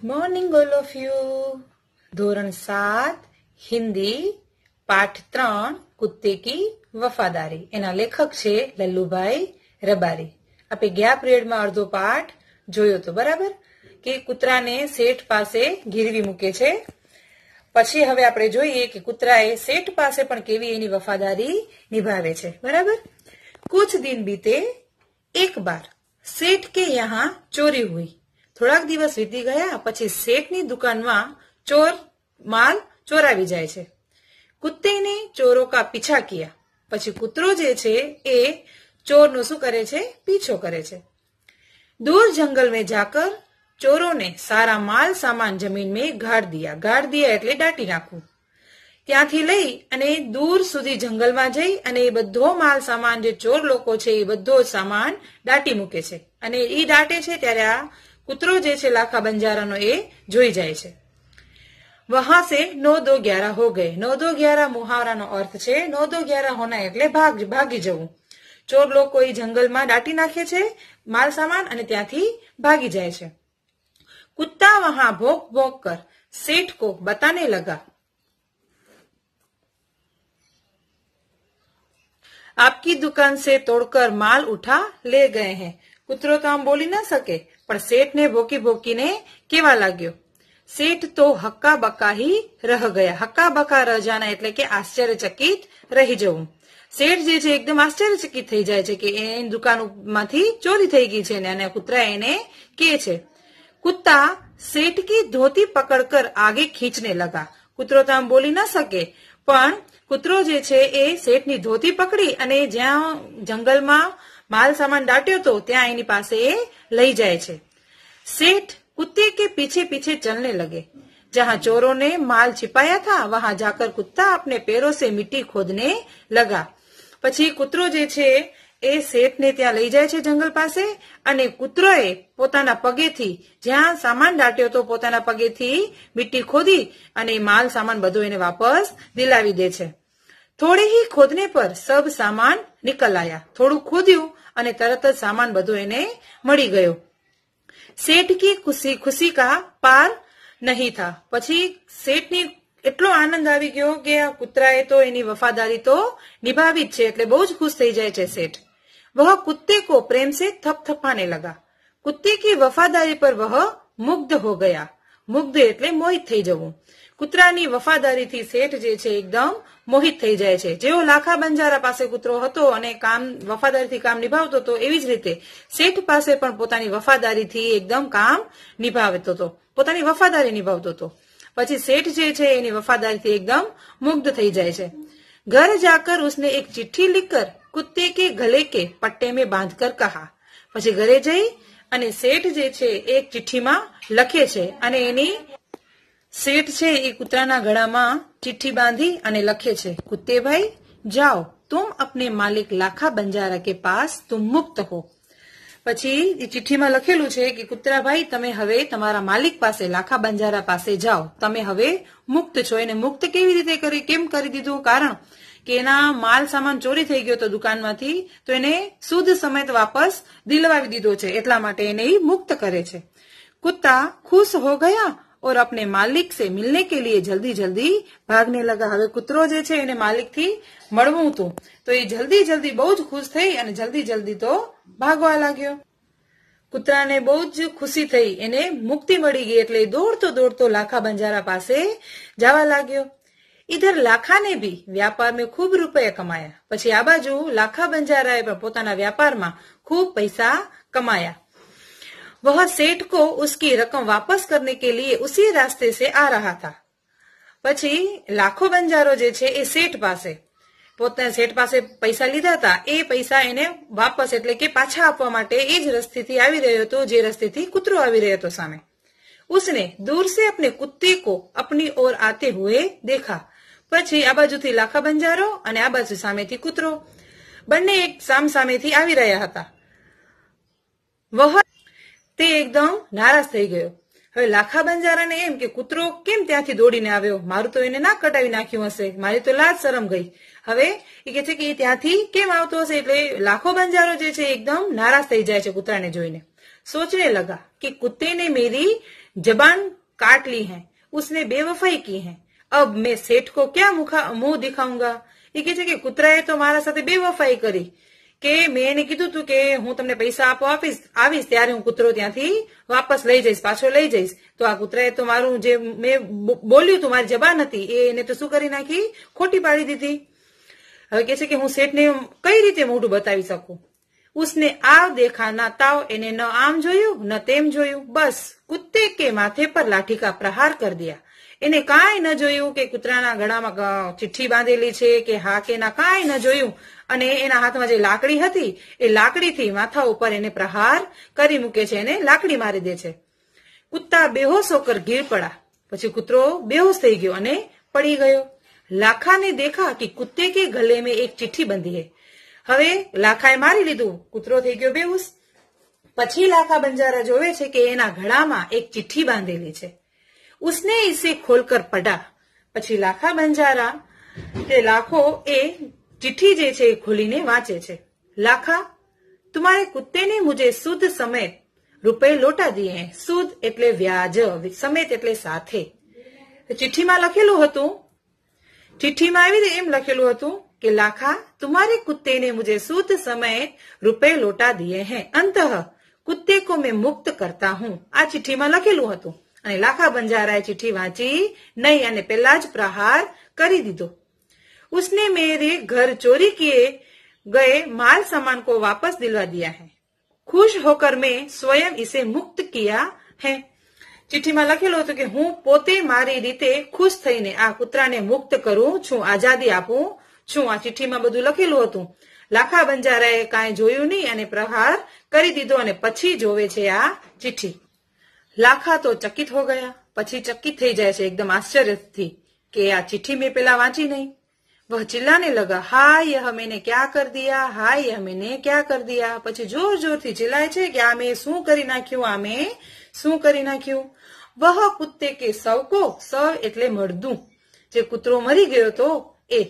Good morning all of you ધોરણ સાત હિન્દી પાઠ ત્રણ કુત્તે કી વફાદારી એના લેખક છે લલ્લુભાઈ રબારી આપે ગયા પીરિયડમાં અડધો પાઠ જોયો તો બરાબર કે કૂતરાને શેઠ પાસે ગીરવી મૂકે છે પછી હવે આપણે જોઈએ કે કૂતરાએ શેઠ પાસે પણ કેવી એની વફાદારી નિભાવે છે બરાબર કુછ દિન બીતે એક બાર શેઠ કે યહાં ચોરી હુઈ થોડાક દિવસ વીતી ગયા પછી શેઠની દુકાનમાં ચોર માલ ચોરાવી જાય છે કુત્તેને ચોરો કા પીછા કિયા પછી કૂતરો જે છે એ ચોરનો શું કરે છે પીછો કરે છે દૂર જંગલ મેં જાકર ચોરોને સારા માલ સામાન જમીન મેં ગાડ દિયા ગાડ દિયા એટલે દાટી નાખવું ત્યાંથી લઈ અને દૂર સુધી જંગલમાં જઈ અને એ બધો માલ સામાન જે ચોર લોકો છે એ બધો સામાન દાટી મૂકે છે અને એ દાટે છે ત્યારે આ કૂતરો જે છે લાખા બંજારાનો એ જોઈ જાય છે વહાં સે નો દો ગ્યારા હો ગયે નો દો ગ્યારા મુહાવરાનો અર્થ છે નો દો ગ્યારા હોના એટલે ભાગ ભાગી જવું ચોર લોકો એ જંગલમાં દાટી નાખે છે માલ સામાન અને ત્યાંથી ભાગી જાય છે કુત્તા વહા ભોગ ભોગ કર સેઠ કો બતાને લગા आपकी दुकान से तोड़कर માલ ઉઠા લે ગયે हैं કૂતરો તો આમ બોલી ના શકે પણ શેઠને ભોકી ભોકીને કેવા લાગ્યો શેઠ તો હક્કા બકાહી રહ ગયા હક્કા બકા રજાના એટલે કે આશ્ચર્યચકિત રહી જવું શેઠ જે છે એકદમ આશ્ચર્યચકિત થઈ જાય છે કે એની દુકાનમાંથી ચોરી થઈ ગઈ છે અને કૂતરા એને કે છે કૂતા શેઠ કી ધોતી પકડ કર આગે ખીચને લગા કૂતરો તો આમ બોલી ના શકે પણ કૂતરો જે છે એ શેઠની ધોતી પકડી અને જ્યાં જંગલમાં માલ સામાન દાટ્યો તો ત્યાં એની પાસે એ લઈ જાય છે सेठ કુત્તે કે પીછે પીછે ચલને લગે जहाँ चोरों ने माल छिपाया था वहां जाकर કુત્તા अपने पैरों से मिट्टी खोदने लगा પછી કૂતરો જે છે એ શેઠને ત્યાં લઈ જાય છે જંગલ પાસે અને કૂતરોએ પોતાના પગેથી જ્યાં સામાન દાટ્યો તો પોતાના પગેથી મિટ્ટી ખોદી અને માલ સામાન બધું એને વાપસ દિલાવી દે છે થોડી ખોદને પર સબ સામાન નીકળ આયા થોડું ખોદ્યું અને તરત જ સામાન બધો એને મળી ગયો શેઠ કી ખુશી ખુશી કા પાર નહીં થા પછી શેઠની એટલો આનંદ આવી ગયો કે આ કૂતરાએ તો એની વફાદારી તો નિભાવી જ છે એટલે બહુ જ ખુશ થઈ જાય છે શેઠ વહ કુત્તે કો પ્રેમ સે થપથપાને લગા કુત્તે કી વફાદારી પર વહ મુગ્ધ હો ગયા મુગ્ધ એટલે મોહિત થઈ જવું કૂતરાની વફાદારીથી શેઠ જે છે એકદમ મોહિત થઈ જાય છે જેવો લાખા બંજારા પાસે કૂતરો હતો અને કામ વફાદારીથી કામ નિભાવતો હતો એવી જ રીતે શેઠ પાસે પણ પોતાની વફાદારીથી એકદમ કામ નિભાવતો હતો પોતાની વફાદારી નિભાવતો હતો પછી શેઠ જે છે એની વફાદારીથી એકદમ મુગ્ધ થઈ જાય છે ઘર જાકર ઉસને એક ચિઠ્ઠી લીખકર કુત્તે કે ગલે કે પટ્ટે મેં બાંધકર કહા પછી ઘરે જઈ અને શેઠ જે છે એ ચિઠ્ઠીમાં લખે છે અને એની શેઠ છે એ કૂતરાના ગળામાં ચિઠ્ઠી બાંધી અને લખે છે કુત્તે ભાઈ જાઓ તુમ અપને માલિક લાખા બંજારા કે પાસ તું મુક્ત હો પછી એ ચિઠ્ઠીમાં લખેલું છે કે કુતરાભાઈ તમે હવે તમારા માલિક પાસે લાખા બંજારા પાસે જાઓ તમે હવે મુક્ત છો એને મુક્ત કેવી રીતે કરી કેમ કરી દીધું કારણ કે એના માલ સામાન ચોરી થઈ ગયો હતો દુકાનમાંથી તો એને શુદ્ધ સમેત વાપસ દિલવાવી દીધો છે એટલા માટે એને મુક્ત કરે છે કુત્તા ખુશ હો ગયા ઓર અપને માલિક સે મિલને કે લીએ જલ્દી જલ્દી ભાગને લગા હવે કૂતરો જે છે એને માલિક થી મળવું હતું તો એ જલ્દી જલ્દી બહુ જ ખુશ થઈ અને જલ્દી જલ્દી તો ભાગવા લાગ્યો કૂતરાને બહુ જ ખુશી થઈ એને મુક્તિ મળી ગઈ એટલે દોડતો દોડતો લાખા બંજારા પાસે જવા લાગ્યો इधर लाखा ने भी व्यापार में खूब रुपए कमाया। પછી આ बाजू લાખા બંજારાએ પોતાનો વેપારમાં ખૂબ પૈસા કમાયા. બહોત શેઠ કો ઉસકી રકમ પાછો કરને કે લિયે ઉસી રસ્તે સે આ રહા થા. પછી લાખો બંજારો જે છે એ શેઠ પાસે પોતાએ શેઠ પાસે પૈસા લીધા હતા. એ પૈસા એને પાછો એટલે કે પાછા આપવા માટે એ જ રસ્તી થી આવી રહ્યો તો જે રસ્તી થી કૂતરો આવી રહ્યો તો સામે. ઉસને દૂર સે apne કૂતરે કો apni ઓર આતે હુએ દેખા પછી આ બાજુથી લાખા બંજારો અને આ બાજુ સામેથી કૂતરો બંને એક સામ સામસામેથી આવી રહ્યા હતા વહર તે એકદમ નારાજ થઈ ગયો હવે લાખા બંજારાને એમ કે કૂતરો કેમ ત્યાંથી દોડીને આવ્યો મારું તો એને ના કટાવી નાખ્યું હશે મારી તો લાજ શરમ ગઈ હવે એ કે છે કે એ ત્યાંથી કેમ આવતો હશે એટલે લાખો બંજારો જે છે એકદમ નારાજ થઈ જાય છે કૂતરાને જોઈને સોચને લગા કે કુતરે ને મેરી જબાન કાટલી લી હૈ ઉસને બેવફાઈ કી હૈ અબ મેં શેઠ કો ક્યાં મુંહ દિખાઉંગા એ કે છે કે કૂતરાએ તો મારા સાથે બે વફાઈ કરી કે મેં એને કીધું તું કે હું તમને પૈસા આપો આપીશ આવીશ ત્યારે હું કૂતરો ત્યાંથી વાપસ લઈ જઈશ પાછો લઈ જઈશ તો આ કૂતરાએ તો મારું જે મેં બોલ્યું તું મારી જબાન હતી એ એને તો શું કરી નાખી ખોટી પાડી દીધી હવે કે છે કે હું શેઠને કઈ રીતે મોઢું બતાવી શકું ઉસને આ દેખા ના તાવ એને ન આમ જોયું ન તેમ જોયું બસ કુત્તે કે માથે પર લાઠીકા પ્રહાર કરી દયા એને કાંઈ ન જોયું કે કૂતરાના ગળામાં ચિઠ્ઠી બાંધેલી છે કે હા કે ના કાંઈ ન જોયું અને એના હાથમાં જે લાકડી હતી એ લાકડીથી માથા ઉપર એને પ્રહાર કરી મૂકે છે એને લાકડી મારી દે છે કૂતા બેહોશ હોકર ગીર પડા પછી કૂતરો બેહોશ થઈ ગયો અને પડી ગયો લાખાને દેખા કે કુત્તે કે ગલે મેં એક ચિઠ્ઠી બંધી હે હવે લાખાએ મારી લીધું કૂતરો થઈ ગયો બેહોશ પછી લાખા બંજારા જોવે છે કે એના ઘડામાં એક ચિઠ્ઠી બાંધેલી છે उसने इसे खोलकर पढ़ा पी लाखा बंजारा लाखो ए चिट्ठी खोली ने लाखा तुम्हारे कुत्ते ने मुझे शुद्ध समय रुपए लोटा दिए हैं सूद एटले व्याज समय एटले चिट्ठी में लखेलू चिट्ठी में एम लखेलू के लाखा तुम्हारे कुत्ते ने मुझे सूद समय रुपए लोटा दिए हैं अंत कुत्ते को मैं मुक्त करता हूँ आ चिट्ठी में लखेलू અને લાખા બંજારાએ ચિઠ્ઠી વાંચી નહીં અને પહેલા જ પ્રહાર કરી દીધો ઉસને મેરે ઘર ચોરી किए गए माल सामान को वापस दिलवा दिया है ખુશ હોકર મેં સ્વયં ઇસે મુક્ત કિયા હે ચિઠ્ઠીમાં લખેલું હતું કે હું પોતે મારી રીતે ખુશ થઈને આ કૂતરાને મુક્ત કરું છું આઝાદી આપું છું આ ચિઠ્ઠીમાં બધું લખેલું હતું લાખા બંજારાએ કાંઈ જોયું નહીં અને પ્રહાર કરી દીધો અને પછી જોવે છે આ ચિઠ્ઠી લાખા તો ચકિત હો ગયા પછી ચકિત થઈ જાય છે એકદમ આશ્ચર્યથી કે આ ચિઠ્ઠી મેં પેલા વાંચી નહીં વહ ચિલ્લાને લગા હાય યહ મેને ક્યાં કર દિયા હાય યહ મેને ક્યાં કર દિયા પછી જોર જોરથી ચિલ્લાય છે કે આ મેં શું કરી નાખ્યું આ મેં શું કરી નાખ્યું વહ કુત્તે કે સવકો સવ એટલે મળદું જે કૂતરો મરી ગયો તો એ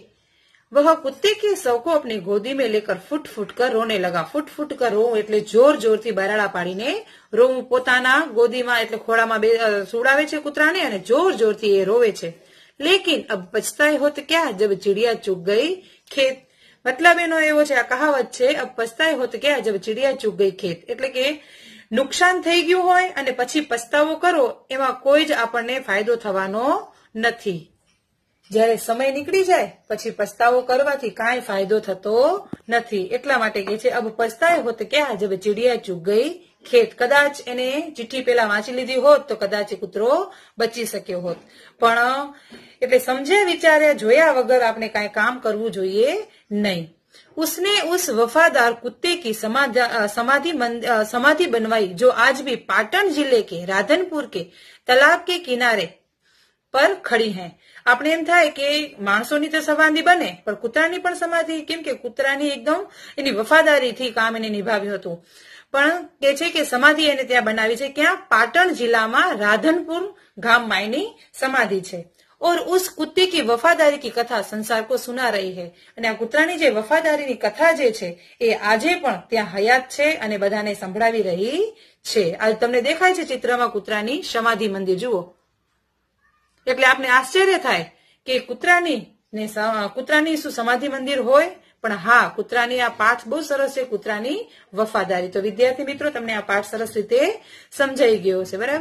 वह कुत्ते के शव को अपनी गोदी में लेकर फुट फुट कर रोने लगा फुट फुट कर રોવું એટલે જોર જોરથી બરાડા પાડીને રોવું પોતાના ગોદીમાં એટલે ખોળામાં સુડાવે છે કૂતરાને અને જોર જોરથી એ રોવે છે લેકિન અબ પછતાએ હોત ક્યા જબ ચિડિયા ચૂક ગઈ ખેત મતલબ એનો એવો છે આ કહાવત છે અબ પછતાએ હોત ક્યા જબ ચિડિયા ચૂક ગઈ ખેત એટલે કે નુકસાન થઈ ગયું હોય અને પછી પસ્તાવો કરો એમાં કોઈ જ આપણને ફાયદો થવાનો નથી જ્યારે સમય નીકળી જાય પછી પસ્તાવો કરવાથી કાય ફાયદો થતો નથી એટલા માટે કે છે અબ પસ્તાય હોત કે આજે બ ચિડિયા ચૂક ગઈ ખેત કદાચ એને ચિઠ્ઠી પેલા વાંચી લીધી હોત તો કદાચે કૂતરો બચી શક્યો હોત પણ એટલે સમજ્યા વિચાર્યા જોયા વગર આપણે કાય કામ કરવું જોઈએ નહીં ઉસને ઉસ વફાદાર કૂતરે કી સમાધિ સમાધી બનવઈ જો આજ ભી પાટણ જિલ્લા કે રાધનપુર કે તળાવ કે કિનારે પર کھડી હૈ આપણે એમ થાય કે માણસોની તો સમાધિ બને પણ કૂતરાની પણ સમાધિ કેમ કે કૂતરાની એકદમ એની વફાદારીથી કામ એને નિભાવ્યું હતું પણ કે છે કે સમાધિ એને ત્યાં બનાવી છે ક્યાં પાટણ જિલ્લામાં રાધનપુર ગામમાં એની સમાધિ છે ઓર ઉસ કુત્તે કી વફાદારી કી કથા સંસાર કો સુના રહી હે અને આ કૂતરાની જે વફાદારીની કથા જે છે એ આજે પણ ત્યાં હયાત છે અને બધાને સંભળાવી રહી છે આજે તમને દેખાય છે ચિત્રમાં કૂતરાની સમાધિ મંદિર જુઓ એટલે આપને આશ્ચર્ય થાય કે કૂતરાની ને કૂતરાની શું સમાધિ મંદિર હોય પણ હા કૂતરાની આ પાઠ બહુ સરસ છે કૂતરાની વફાદારી તો વિદ્યાર્થી મિત્રો તમને આ પાઠ સરસ રીતે સમજાઈ ગયો છે બરાબર